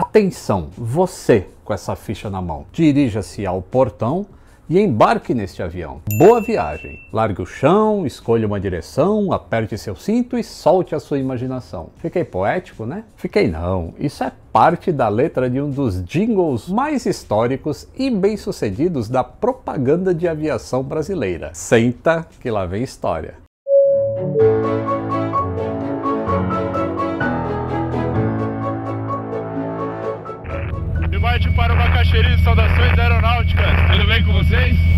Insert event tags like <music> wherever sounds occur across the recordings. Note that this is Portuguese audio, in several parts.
Atenção, você com essa ficha na mão, dirija-se ao portão e embarque neste avião. Boa viagem! Largue o chão, escolha uma direção, aperte seu cinto e solte a sua imaginação. Fiquei poético, né? Fiquei não. Isso é parte da letra de um dos jingles mais históricos e bem-sucedidos da propaganda de aviação brasileira. Senta que lá vem história. tarde para o Macaxeri, saudações aeronáuticas. Tudo bem com vocês?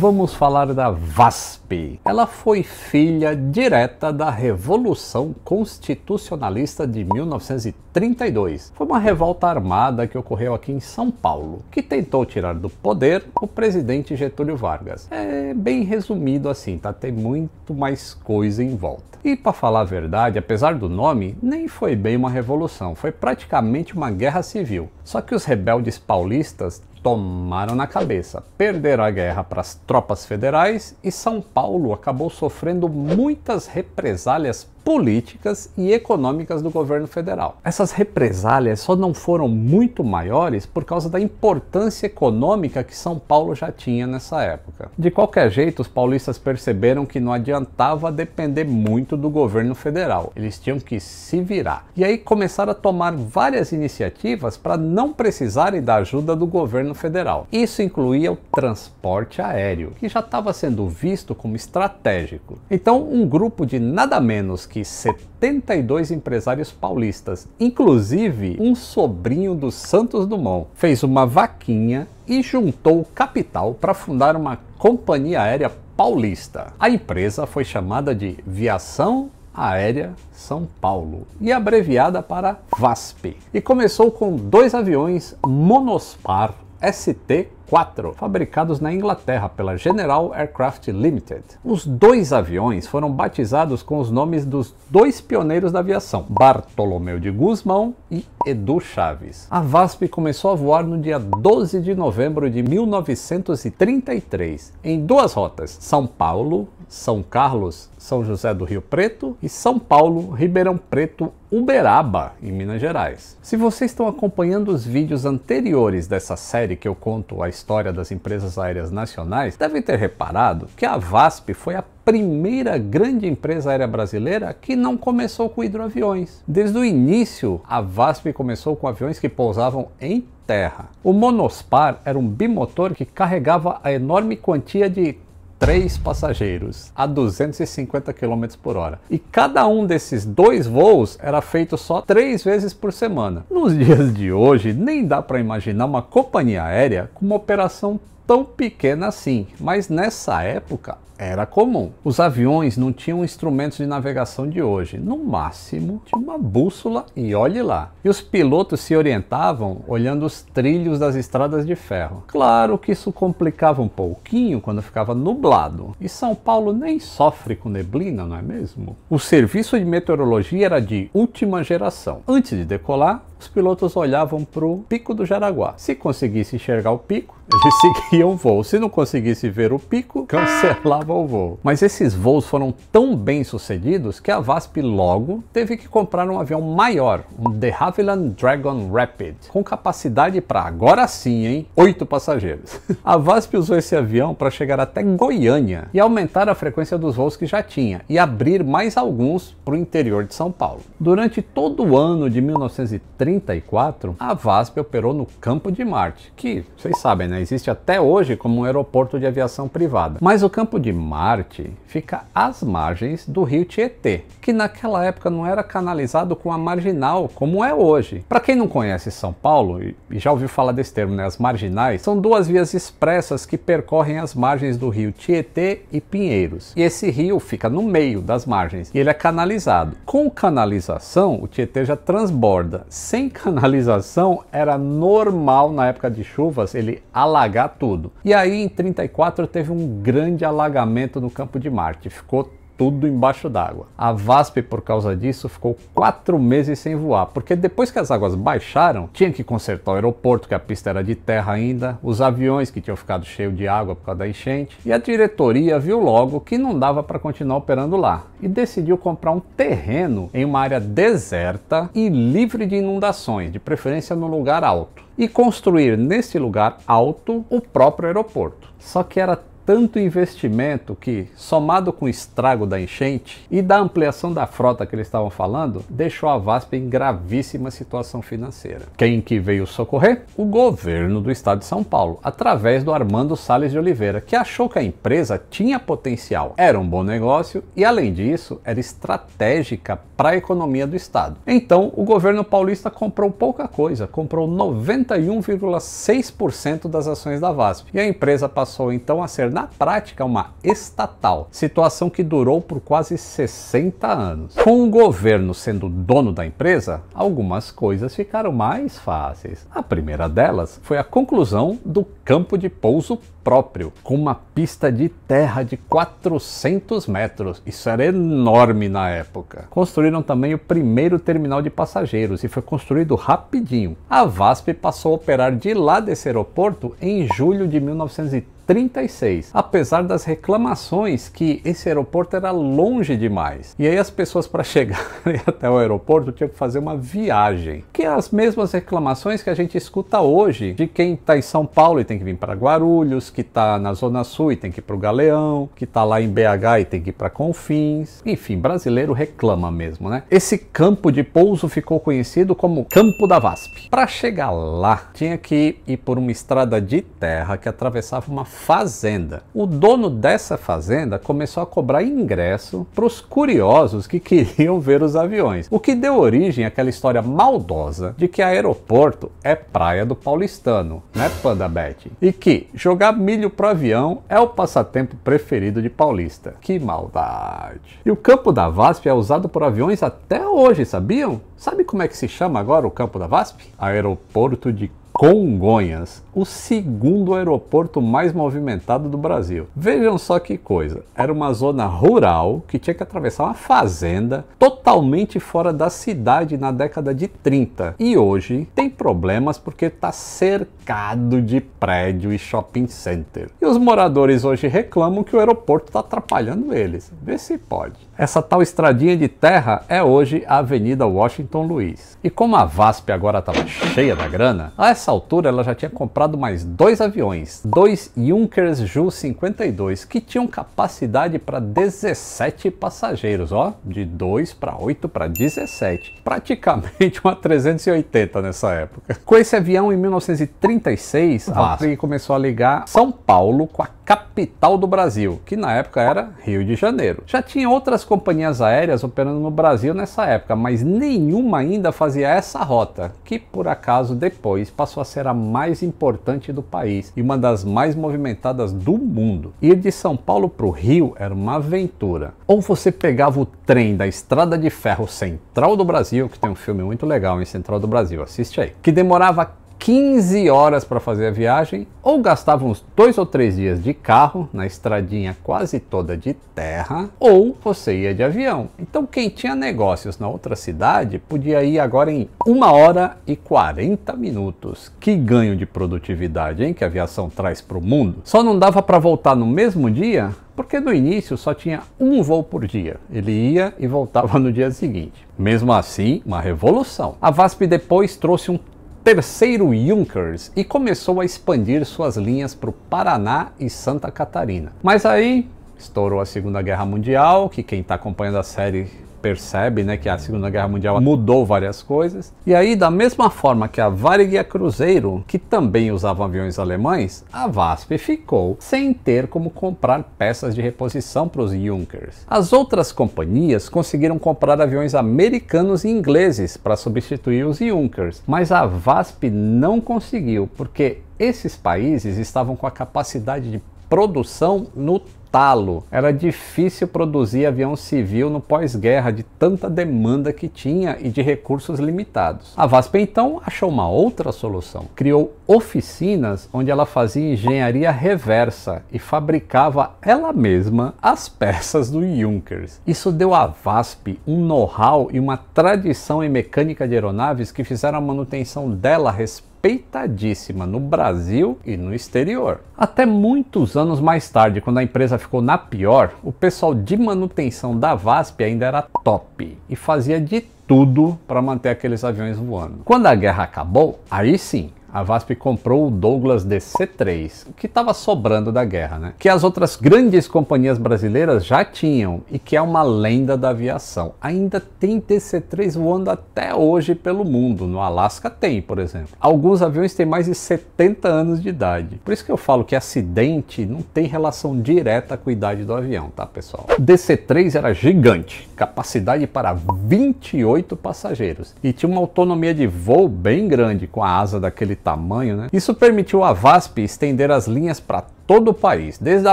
vamos falar da VASP. Ela foi filha direta da Revolução Constitucionalista de 1932. Foi uma revolta armada que ocorreu aqui em São Paulo, que tentou tirar do poder o presidente Getúlio Vargas. É bem resumido assim, tá? Tem muito mais coisa em volta. E para falar a verdade, apesar do nome, nem foi bem uma revolução, foi praticamente uma guerra civil. Só que os rebeldes paulistas tomaram na cabeça, perderam a guerra para as tropas federais e São Paulo acabou sofrendo muitas represálias políticas e econômicas do governo federal. Essas represálias só não foram muito maiores por causa da importância econômica que São Paulo já tinha nessa época. De qualquer jeito, os paulistas perceberam que não adiantava depender muito do governo federal, eles tinham que se virar. E aí começaram a tomar várias iniciativas para não precisarem da ajuda do governo federal. Isso incluía o transporte aéreo, que já estava sendo visto como estratégico. Então, um grupo de nada menos que 72 empresários paulistas, inclusive um sobrinho do Santos Dumont, fez uma vaquinha e juntou capital para fundar uma companhia aérea paulista. A empresa foi chamada de Viação Aérea São Paulo e abreviada para VASP. E começou com dois aviões monospar ST 4 fabricados na Inglaterra pela General Aircraft Limited. Os dois aviões foram batizados com os nomes dos dois pioneiros da aviação, Bartolomeu de Guzmão e Edu Chaves. A VASP começou a voar no dia 12 de novembro de 1933, em duas rotas, São Paulo, São Carlos, São José do Rio Preto e São Paulo, Ribeirão Preto Uberaba, em Minas Gerais. Se vocês estão acompanhando os vídeos anteriores dessa série que eu conto a história das empresas aéreas nacionais, devem ter reparado que a VASP foi a primeira grande empresa aérea brasileira que não começou com hidroaviões. Desde o início, a VASP começou com aviões que pousavam em terra. O monospar era um bimotor que carregava a enorme quantia de três passageiros a 250 km por hora. E cada um desses dois voos era feito só três vezes por semana. Nos dias de hoje, nem dá para imaginar uma companhia aérea com uma operação tão pequena assim, mas nessa época era comum. Os aviões não tinham instrumentos de navegação de hoje, no máximo de uma bússola e olhe lá. E os pilotos se orientavam olhando os trilhos das estradas de ferro. Claro que isso complicava um pouquinho quando ficava nublado. E São Paulo nem sofre com neblina, não é mesmo? O serviço de meteorologia era de última geração. Antes de decolar, os pilotos olhavam para o pico do Jaraguá. Se conseguisse enxergar o pico, eles <laughs> seguiam o voo. Se não conseguisse ver o pico, cancelavam o voo. Mas esses voos foram tão bem sucedidos que a VASP logo teve que comprar um avião maior, um de Havilland Dragon Rapid, com capacidade para agora sim, hein, oito passageiros. <laughs> a VASP usou esse avião para chegar até Goiânia e aumentar a frequência dos voos que já tinha e abrir mais alguns para o interior de São Paulo. Durante todo o ano de 1934, a VASP operou no Campo de Marte, que vocês sabem, né, existe até hoje como um aeroporto de aviação privada. Mas o Campo de Marte fica às margens do rio Tietê, que naquela época não era canalizado com a marginal como é hoje. Para quem não conhece São Paulo, e já ouviu falar desse termo, né? as marginais, são duas vias expressas que percorrem as margens do rio Tietê e Pinheiros. E esse rio fica no meio das margens e ele é canalizado. Com canalização, o Tietê já transborda. Sem canalização, era normal na época de chuvas ele alagar tudo. E aí em 34 teve um grande alagamento lançamento no campo de Marte. Ficou tudo embaixo d'água. A VASP, por causa disso, ficou quatro meses sem voar, porque depois que as águas baixaram, tinha que consertar o aeroporto, que a pista era de terra ainda, os aviões que tinham ficado cheios de água por causa da enchente, e a diretoria viu logo que não dava para continuar operando lá e decidiu comprar um terreno em uma área deserta e livre de inundações, de preferência no lugar alto. E construir nesse lugar alto o próprio aeroporto. Só que era tanto investimento que, somado com o estrago da enchente e da ampliação da frota que eles estavam falando, deixou a VASP em gravíssima situação financeira. Quem que veio socorrer? O governo do estado de São Paulo, através do Armando Sales de Oliveira, que achou que a empresa tinha potencial, era um bom negócio e, além disso, era estratégica para a economia do estado. Então, o governo paulista comprou pouca coisa, comprou 91,6% das ações da VASP e a empresa passou então a ser na prática, uma estatal, situação que durou por quase 60 anos. Com o governo sendo dono da empresa, algumas coisas ficaram mais fáceis. A primeira delas foi a conclusão do campo de pouso próprio, com uma pista de terra de 400 metros. Isso era enorme na época. Construíram também o primeiro terminal de passageiros e foi construído rapidinho. A VASP passou a operar de lá desse aeroporto em julho de 1930 36, apesar das reclamações que esse aeroporto era longe demais. E aí as pessoas para chegarem <laughs> até o aeroporto tinham que fazer uma viagem, que é as mesmas reclamações que a gente escuta hoje de quem está em São Paulo e tem que vir para Guarulhos, que está na Zona Sul e tem que ir para o Galeão, que está lá em BH e tem que ir para Confins. Enfim, brasileiro reclama mesmo, né? Esse campo de pouso ficou conhecido como Campo da VASP. Para chegar lá, tinha que ir por uma estrada de terra que atravessava uma fazenda. O dono dessa fazenda começou a cobrar ingresso para os curiosos que <laughs> queriam ver os aviões, o que deu origem àquela história maldosa de que aeroporto é praia do paulistano, né, Panda Bet? E que jogar milho pro avião é o passatempo preferido de paulista. Que maldade! E o campo da VASP é usado por aviões até hoje, sabiam? Sabe como é que se chama agora o campo da VASP? Aeroporto de Congonhas, o segundo aeroporto mais movimentado do Brasil. Vejam só que coisa, era uma zona rural que tinha que atravessar uma fazenda totalmente fora da cidade na década de 30. E hoje tem problemas porque está cercado de prédio e shopping center. E os moradores hoje reclamam que o aeroporto está atrapalhando eles. Vê se pode. Essa tal estradinha de terra é hoje a Avenida Washington Luiz. E como a VASP agora estava cheia da grana, a essa altura ela já tinha comprado mais dois aviões, dois Junkers Ju-52, que tinham capacidade para 17 passageiros, ó, de 2 para 8 para 17, praticamente uma 380 nessa época. Com esse avião em 1936, a VASP começou a ligar São Paulo com a capital do Brasil, que na época era Rio de Janeiro. Já tinha outras companhias aéreas operando no Brasil nessa época, mas nenhuma ainda fazia essa rota, que por acaso depois passou a ser a mais importante do país e uma das mais movimentadas do mundo. Ir de São Paulo para o Rio era uma aventura. Ou você pegava o trem da Estrada de Ferro Central do Brasil, que tem um filme muito legal em Central do Brasil, assiste aí, que demorava 15 horas para fazer a viagem ou gastava uns dois ou três dias de carro na estradinha quase toda de terra ou você ia de avião. Então quem tinha negócios na outra cidade podia ir agora em uma hora e 40 minutos. Que ganho de produtividade hein, que a aviação traz para o mundo. Só não dava para voltar no mesmo dia porque no início só tinha um voo por dia. Ele ia e voltava no dia seguinte. Mesmo assim, uma revolução. A VASP depois trouxe um terceiro Junkers e começou a expandir suas linhas para o Paraná e Santa Catarina. Mas aí estourou a Segunda Guerra Mundial, que quem está acompanhando a série percebe né, que a Segunda Guerra Mundial mudou várias coisas. E aí, da mesma forma que a Varig e a Cruzeiro, que também usavam aviões alemães, a VASP ficou sem ter como comprar peças de reposição para os Junkers. As outras companhias conseguiram comprar aviões americanos e ingleses para substituir os Junkers, mas a VASP não conseguiu, porque esses países estavam com a capacidade de produção no talo. Era difícil produzir avião civil no pós-guerra de tanta demanda que tinha e de recursos limitados. A VASP então achou uma outra solução. Criou oficinas onde ela fazia engenharia reversa e fabricava ela mesma as peças do Junkers. Isso deu à VASP um know-how e uma tradição em mecânica de aeronaves que fizeram a manutenção dela respeito respeitadíssima no Brasil e no exterior. Até muitos anos mais tarde, quando a empresa ficou na pior, o pessoal de manutenção da VASP ainda era top e fazia de tudo para manter aqueles aviões voando. Quando a guerra acabou, aí sim, a VASP comprou o Douglas DC-3, que estava sobrando da guerra, né? Que as outras grandes companhias brasileiras já tinham e que é uma lenda da aviação. Ainda tem DC-3 voando até hoje pelo mundo. No Alasca tem, por exemplo. Alguns aviões têm mais de 70 anos de idade. Por isso que eu falo que acidente não tem relação direta com a idade do avião, tá, pessoal? DC-3 era gigante, capacidade para 28 passageiros e tinha uma autonomia de voo bem grande com a asa daquele tamanho, né? Isso permitiu a VASP estender as linhas para todo o país, desde a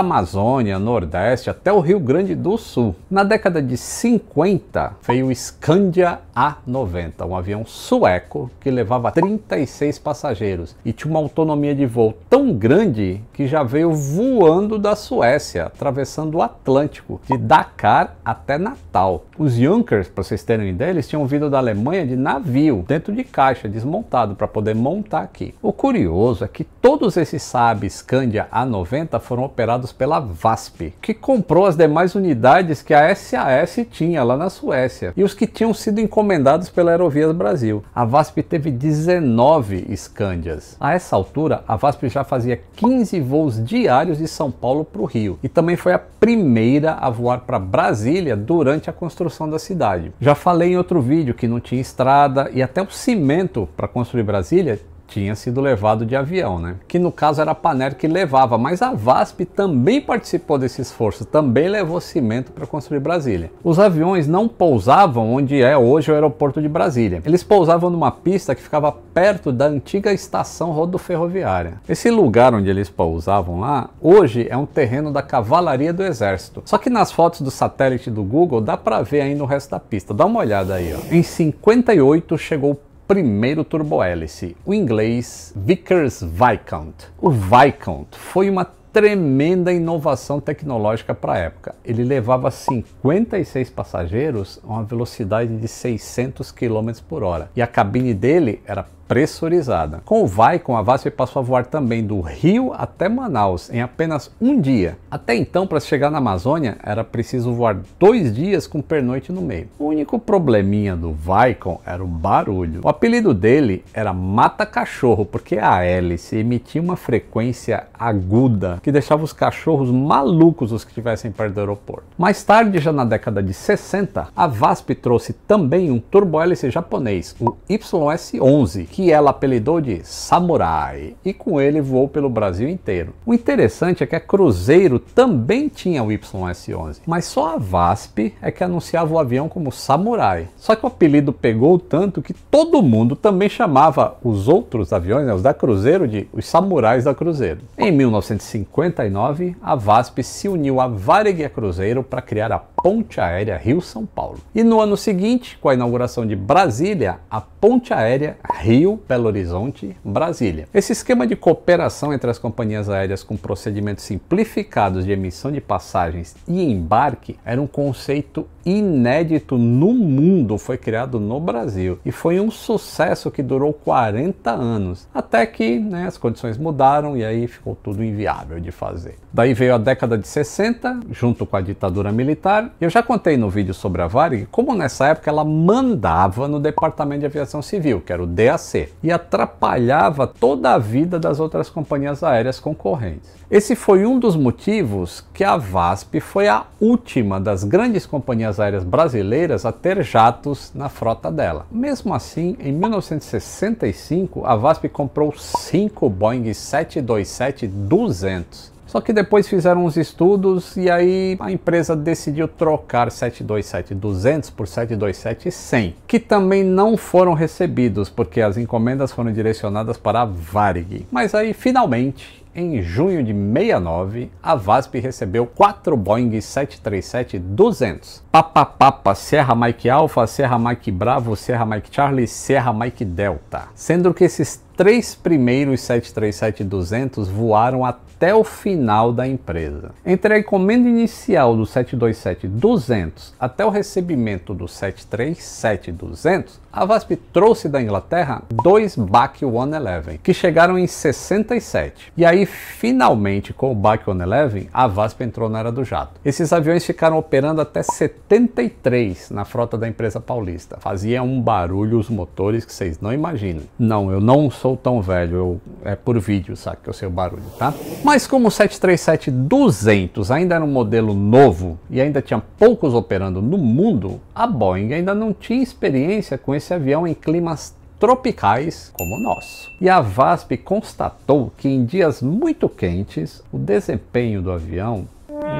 Amazônia, Nordeste até o Rio Grande do Sul. Na década de 50 veio o Scandia A90, um avião sueco que levava 36 passageiros e tinha uma autonomia de voo tão grande que já veio voando da Suécia, atravessando o Atlântico, de Dakar até Natal. Os Junkers, para vocês terem ideia, eles tinham vindo da Alemanha de navio, dentro de caixa, desmontado, para poder montar aqui. O curioso é que todos esses Saab Scandia A90 90 foram operados pela VASP, que comprou as demais unidades que a SAS tinha lá na Suécia e os que tinham sido encomendados pela Aerovias Brasil. A VASP teve 19 Scândias. A essa altura, a VASP já fazia 15 voos diários de São Paulo para o Rio e também foi a primeira a voar para Brasília durante a construção da cidade. Já falei em outro vídeo que não tinha estrada e até o cimento para construir Brasília tinha sido levado de avião, né? Que no caso era a Paner que levava, mas a VASP também participou desse esforço, também levou cimento para construir Brasília. Os aviões não pousavam onde é hoje o aeroporto de Brasília. Eles pousavam numa pista que ficava perto da antiga estação rodoferroviária. Esse lugar onde eles pousavam lá, hoje é um terreno da cavalaria do exército. Só que nas fotos do satélite do Google dá para ver ainda o resto da pista. Dá uma olhada aí, ó. Em 58 chegou o primeiro turbohélice, o inglês Vickers Viscount. O Viscount foi uma tremenda inovação tecnológica para a época. Ele levava 56 passageiros a uma velocidade de 600 km por hora e a cabine dele era pressurizada. Com o Vaicon, a VASP passou a voar também do Rio até Manaus em apenas um dia. Até então, para chegar na Amazônia, era preciso voar dois dias com pernoite no meio. O único probleminha do Vaicon era o barulho. O apelido dele era Mata Cachorro, porque a hélice emitia uma frequência aguda que deixava os cachorros malucos os que estivessem perto do aeroporto. Mais tarde, já na década de 60, a VASP trouxe também um turbohélice japonês, o YS-11, que ela apelidou de Samurai, e com ele voou pelo Brasil inteiro. O interessante é que a Cruzeiro também tinha o YS-11, mas só a VASP é que anunciava o avião como Samurai. Só que o apelido pegou tanto que todo mundo também chamava os outros aviões, né, os da Cruzeiro, de os Samurais da Cruzeiro. Em 1959, a VASP se uniu à Varig e a Cruzeiro para criar a Ponte Aérea Rio-São Paulo. E no ano seguinte, com a inauguração de Brasília, a Ponte Aérea Rio Rio, Belo Horizonte, Brasília. Esse esquema de cooperação entre as companhias aéreas com procedimentos simplificados de emissão de passagens e embarque era um conceito inédito no mundo, foi criado no Brasil e foi um sucesso que durou 40 anos, até que né, as condições mudaram e aí ficou tudo inviável de fazer. Daí veio a década de 60, junto com a ditadura militar. Eu já contei no vídeo sobre a Varig como nessa época ela mandava no Departamento de Aviação Civil, que era o DAC, e atrapalhava toda a vida das outras companhias aéreas concorrentes. Esse foi um dos motivos que a VASP foi a última das grandes companhias aéreas brasileiras a ter jatos na frota dela. Mesmo assim, em 1965, a VASP comprou cinco Boeing 727-200 só que depois fizeram uns estudos e aí a empresa decidiu trocar 727-200 por 727-100, que também não foram recebidos, porque as encomendas foram direcionadas para a Varig. Mas aí, finalmente, em junho de 69, a VASP recebeu quatro Boeing 737-200. Papapapa, Serra Mike Alpha, Serra Mike Bravo, Serra Mike Charlie, Serra Mike Delta. Sendo que esses três primeiros 737-200 voaram até até o final da empresa. Entre a encomenda inicial do 727-200 até o recebimento do 737-200, a VASP trouxe da Inglaterra dois BAC 111, que chegaram em 67. E aí, finalmente, com o BAC 111, a VASP entrou na era do jato. Esses aviões ficaram operando até 73 na frota da empresa paulista. Fazia um barulho os motores que vocês não imaginam. Não, eu não sou tão velho, eu, é por vídeo, sabe, que eu sei o barulho, tá? Mas como o 737-200 ainda era um modelo novo e ainda tinha poucos operando no mundo, a Boeing ainda não tinha experiência com esse avião em climas tropicais como o nosso. E a VASP constatou que em dias muito quentes, o desempenho do avião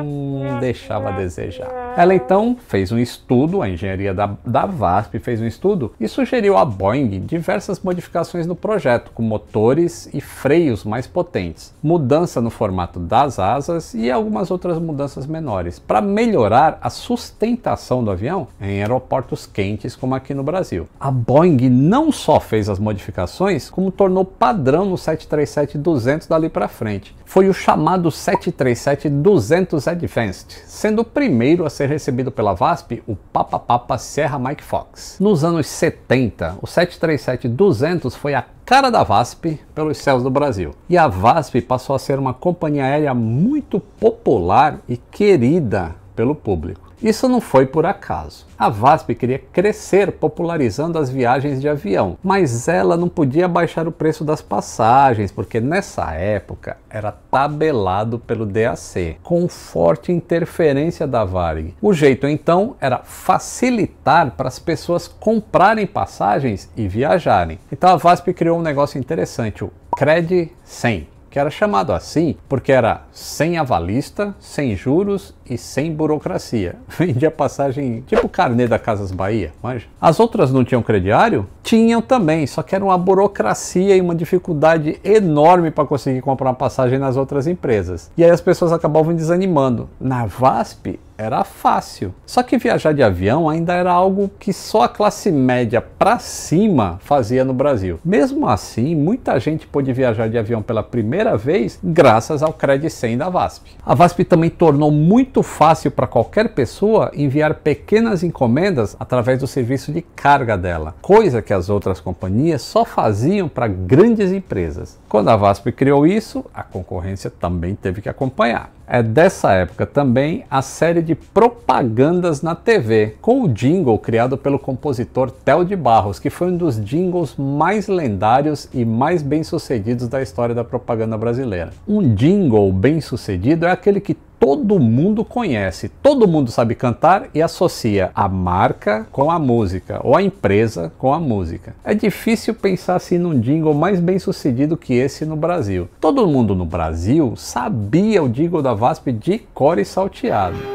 hum, deixava a desejar. Ela então fez um estudo, a engenharia da, da VASP fez um estudo e sugeriu à Boeing diversas modificações no projeto, com motores e freios mais potentes, mudança no formato das asas e algumas outras mudanças menores, para melhorar a sustentação do avião em aeroportos quentes como aqui no Brasil. A Boeing não só fez as modificações, como tornou padrão no 737-200 dali para frente. Foi o chamado 737-200 Linux Advanced, sendo o primeiro a ser recebido pela VASP o Papa Papa Serra Mike Fox. Nos anos 70, o 737-200 foi a cara da VASP pelos céus do Brasil. E a VASP passou a ser uma companhia aérea muito popular e querida pelo público. Isso não foi por acaso. A VASP queria crescer popularizando as viagens de avião, mas ela não podia baixar o preço das passagens, porque nessa época era tabelado pelo DAC, com forte interferência da Varig. O jeito então era facilitar para as pessoas comprarem passagens e viajarem. Então a VASP criou um negócio interessante, o Cred 100 que era chamado assim porque era sem avalista, sem juros e sem burocracia. <laughs> Vendia passagem tipo carnê da Casas Bahia, mas as outras não tinham crediário? Tinham também, só que era uma burocracia e uma dificuldade enorme para conseguir comprar uma passagem nas outras empresas. E aí as pessoas acabavam desanimando. Na VASP era fácil. Só que viajar de avião ainda era algo que só a classe média para cima fazia no Brasil. Mesmo assim, muita gente pôde viajar de avião pela primeira vez graças ao 100 da VASP. A VASP também tornou muito muito fácil para qualquer pessoa enviar pequenas encomendas através do serviço de carga dela, coisa que as outras companhias só faziam para grandes empresas. Quando a VASP criou isso, a concorrência também teve que acompanhar é dessa época também a série de propagandas na TV, com o jingle criado pelo compositor Theo de Barros, que foi um dos jingles mais lendários e mais bem-sucedidos da história da propaganda brasileira. Um jingle bem-sucedido é aquele que todo mundo conhece, todo mundo sabe cantar e associa a marca com a música ou a empresa com a música. É difícil pensar assim num jingle mais bem sucedido que esse no Brasil. Todo mundo no Brasil sabia o jingle da VASP de core salteado. Viaje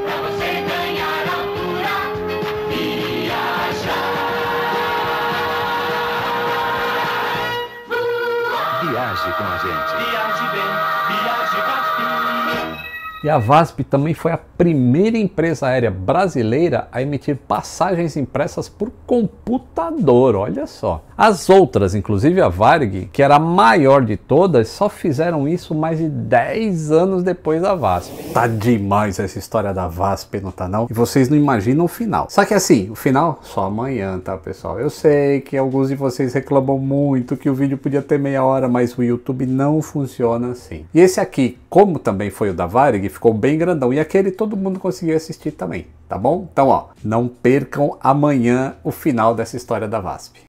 com a gente. Viaje bem, viaje VASP. E a VASP também foi a primeira empresa aérea brasileira a emitir passagens impressas por computador, olha só. As outras, inclusive a Varg, que era a maior de todas, só fizeram isso mais de 10 anos depois da VASP. Tá demais essa história da VASP, não tá não? E vocês não imaginam o final. Só que assim, o final só amanhã, tá pessoal? Eu sei que alguns de vocês reclamam muito que o vídeo podia ter meia hora, mas o YouTube não funciona assim. E esse aqui, como também foi o da Varg, ficou bem grandão. E aquele todo mundo conseguiu assistir também, tá bom? Então ó, não percam amanhã o final dessa história da VASP.